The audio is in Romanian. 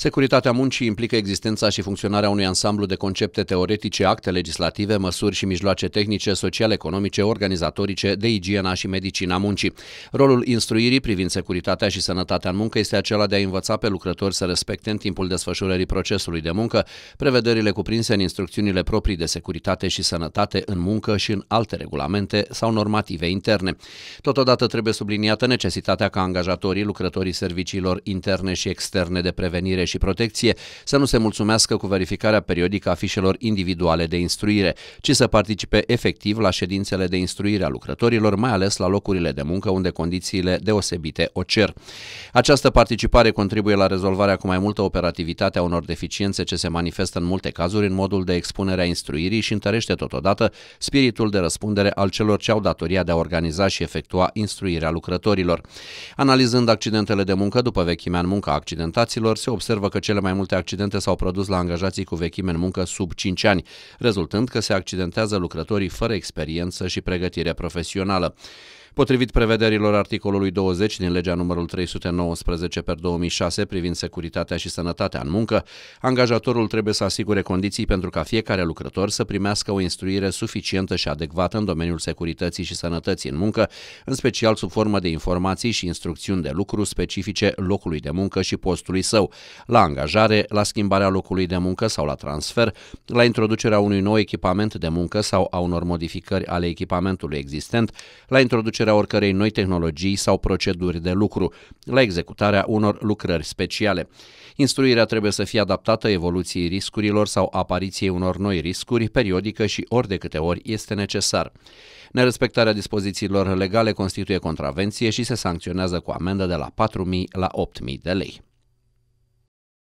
Securitatea muncii implică existența și funcționarea unui ansamblu de concepte teoretice, acte legislative, măsuri și mijloace tehnice, sociale, economice, organizatorice, de igiena și medicina muncii. Rolul instruirii privind securitatea și sănătatea în muncă este acela de a învăța pe lucrători să respecte în timpul desfășurării procesului de muncă prevederile cuprinse în instrucțiunile proprii de securitate și sănătate în muncă și în alte regulamente sau normative interne. Totodată trebuie subliniată necesitatea ca angajatorii, lucrătorii serviciilor interne și externe de prevenire și protecție să nu se mulțumească cu verificarea periodică a fișelor individuale de instruire, ci să participe efectiv la ședințele de instruire a lucrătorilor, mai ales la locurile de muncă unde condițiile deosebite o cer. Această participare contribuie la rezolvarea cu mai multă operativitate a unor deficiențe ce se manifestă în multe cazuri în modul de expunere a instruirii și întărește totodată spiritul de răspundere al celor ce au datoria de a organiza și efectua instruirea lucrătorilor. Analizând accidentele de muncă după vechimea în munca accidentaților, se observă observă că cele mai multe accidente s-au produs la angajații cu vechime în muncă sub 5 ani, rezultând că se accidentează lucrătorii fără experiență și pregătire profesională. Potrivit prevederilor articolului 20 din legea numărul 319 per 2006 privind securitatea și sănătatea în muncă, angajatorul trebuie să asigure condiții pentru ca fiecare lucrător să primească o instruire suficientă și adecvată în domeniul securității și sănătății în muncă, în special sub formă de informații și instrucțiuni de lucru specifice locului de muncă și postului său, la angajare, la schimbarea locului de muncă sau la transfer, la introducerea unui nou echipament de muncă sau a unor modificări ale echipamentului existent, la introducerea introducerea oricărei noi tehnologii sau proceduri de lucru, la executarea unor lucrări speciale. Instruirea trebuie să fie adaptată evoluției riscurilor sau apariției unor noi riscuri periodică și ori de câte ori este necesar. Nerespectarea dispozițiilor legale constituie contravenție și se sancționează cu amendă de la 4.000 la 8.000 de lei.